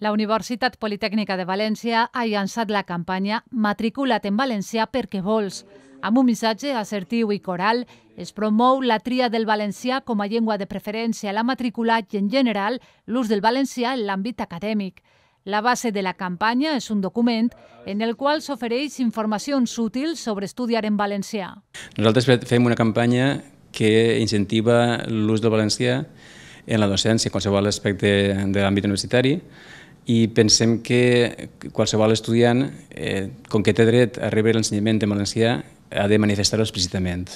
La Universitat Politècnica de València ha llançat la campanya Matricula't en valencià perquè vols. Amb un missatge assertiu i coral, es promou la tria del valencià com a llengua de preferència a la matrícula i, en general, l'ús del valencià en l'àmbit acadèmic. La base de la campanya és un document en el qual s'ofereix informacions útils sobre estudiar en valencià. Nosaltres fem una campanya que incentiva l'ús del valencià en la docència, en qualsevol aspecte de l'àmbit universitari, i pensem que qualsevol estudiant, eh, com que té dret a rebre l'ensenyament en valencià, ha de manifestar-ho explícitament.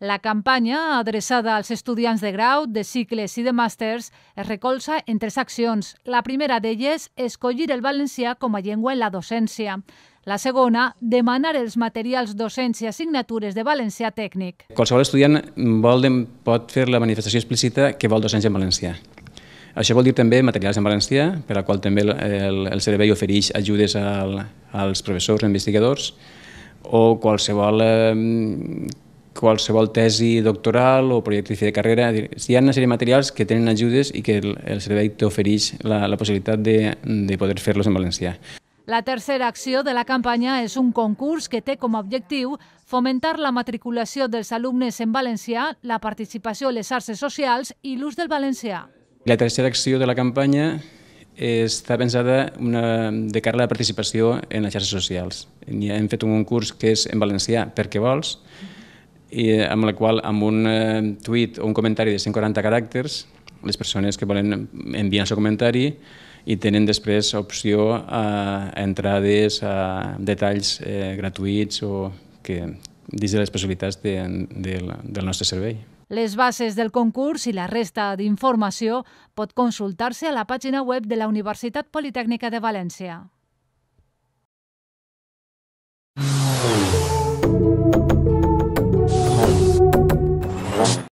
La campanya, adreçada als estudiants de grau, de cicles i de màsters, es recolza en tres accions. La primera d'elles, escollir el valencià com a llengua en la docència. La segona, demanar els materials docents i assignatures de valencià tècnic. Qualsevol estudiant vol, pot fer la manifestació explícita que vol docència en valencià. Això vol dir també materials en valencià, per la qual també el, el, servei ofereix ajudes al, als professors, investigadors, o qualsevol, qualsevol tesi doctoral o projecte de carrera. Hi ha una sèrie de materials que tenen ajudes i que el, el servei t'ofereix la, la possibilitat de, de poder fer-los en valencià. La tercera acció de la campanya és un concurs que té com a objectiu fomentar la matriculació dels alumnes en valencià, la participació a les arts socials i l'ús del valencià. La tercera acció de la campanya està pensada una, de cara a la participació en les xarxes socials. Hem fet un concurs que és en valencià, per què vols, i eh, amb la qual amb un eh, tuit o un comentari de 140 caràcters, les persones que volen enviar el seu comentari i tenen després opció a entrades, a detalls eh, gratuïts o que dins de les possibilitats de, de, del nostre servei. Les bases del concurs i la resta d'informació pot consultar-se a la pàgina web de la Universitat Politècnica de València. Thank you.